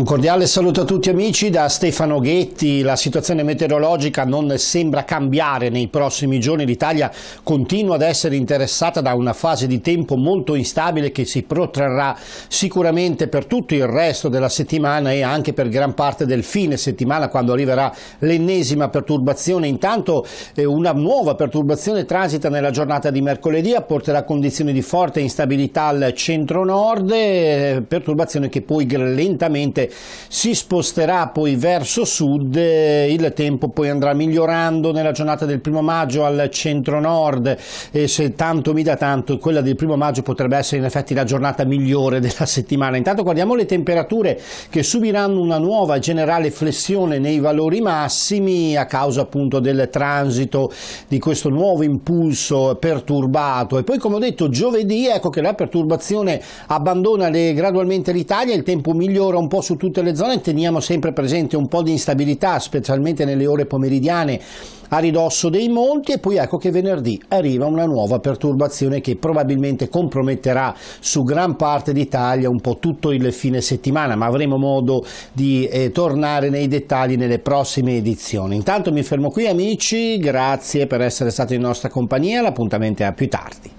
Un cordiale saluto a tutti amici da Stefano Ghetti. La situazione meteorologica non sembra cambiare nei prossimi giorni. L'Italia continua ad essere interessata da una fase di tempo molto instabile che si protrarrà sicuramente per tutto il resto della settimana e anche per gran parte del fine settimana quando arriverà l'ennesima perturbazione. Intanto eh, una nuova perturbazione transita nella giornata di mercoledì porterà condizioni di forte instabilità al centro-nord, eh, perturbazione che poi lentamente si sposterà poi verso sud, eh, il tempo poi andrà migliorando nella giornata del primo maggio al centro-nord e se tanto mi dà tanto quella del primo maggio potrebbe essere in effetti la giornata migliore della settimana. Intanto guardiamo le temperature che subiranno una nuova generale flessione nei valori massimi a causa appunto del transito di questo nuovo impulso perturbato e poi come ho detto giovedì ecco che la perturbazione abbandona le, gradualmente l'Italia, il tempo migliora un po' su tutte le zone teniamo sempre presente un po' di instabilità, specialmente nelle ore pomeridiane a ridosso dei monti e poi ecco che venerdì arriva una nuova perturbazione che probabilmente comprometterà su gran parte d'Italia un po' tutto il fine settimana, ma avremo modo di eh, tornare nei dettagli nelle prossime edizioni. Intanto mi fermo qui amici, grazie per essere stati in nostra compagnia, l'appuntamento è a più tardi.